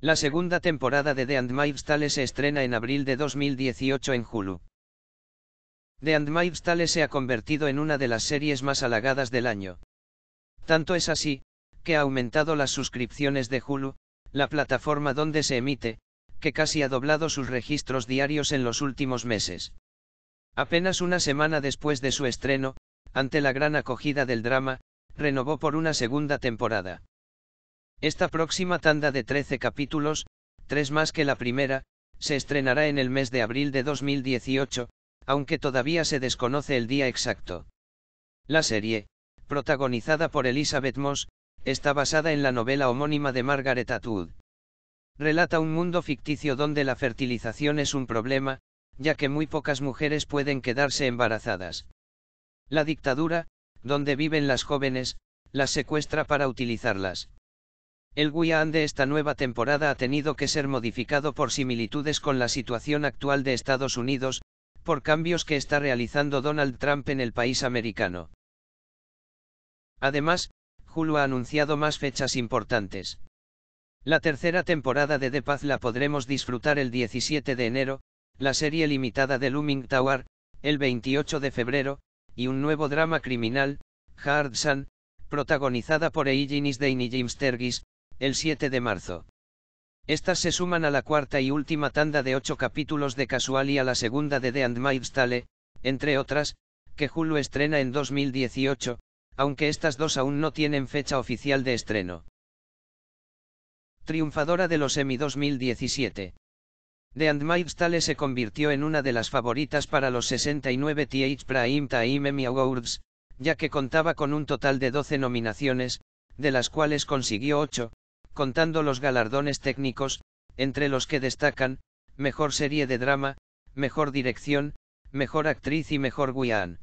La segunda temporada de The Andmives Tale se estrena en abril de 2018 en Hulu. The Andmives Tale se ha convertido en una de las series más halagadas del año. Tanto es así, que ha aumentado las suscripciones de Hulu, la plataforma donde se emite, que casi ha doblado sus registros diarios en los últimos meses. Apenas una semana después de su estreno, ante la gran acogida del drama, renovó por una segunda temporada. Esta próxima tanda de 13 capítulos, tres más que la primera, se estrenará en el mes de abril de 2018, aunque todavía se desconoce el día exacto. La serie, protagonizada por Elizabeth Moss, está basada en la novela homónima de Margaret Atwood. Relata un mundo ficticio donde la fertilización es un problema, ya que muy pocas mujeres pueden quedarse embarazadas. La dictadura, donde viven las jóvenes, las secuestra para utilizarlas. El Guián de esta nueva temporada ha tenido que ser modificado por similitudes con la situación actual de Estados Unidos, por cambios que está realizando Donald Trump en el país americano. Además, Hulu ha anunciado más fechas importantes. La tercera temporada de The Paz la podremos disfrutar el 17 de enero, la serie limitada de Looming Tower, el 28 de febrero, y un nuevo drama criminal, Hard Sun, protagonizada por Dane y James Tergis, el 7 de marzo. Estas se suman a la cuarta y última tanda de ocho capítulos de Casual y a la segunda de The And Tale, entre otras, que Hulu estrena en 2018, aunque estas dos aún no tienen fecha oficial de estreno. Triunfadora de los Emmy 2017. The And Tale se convirtió en una de las favoritas para los 69 TH Prime Time Emmy Awards, ya que contaba con un total de 12 nominaciones, de las cuales consiguió 8, contando los galardones técnicos, entre los que destacan, Mejor Serie de Drama, Mejor Dirección, Mejor Actriz y Mejor Guion.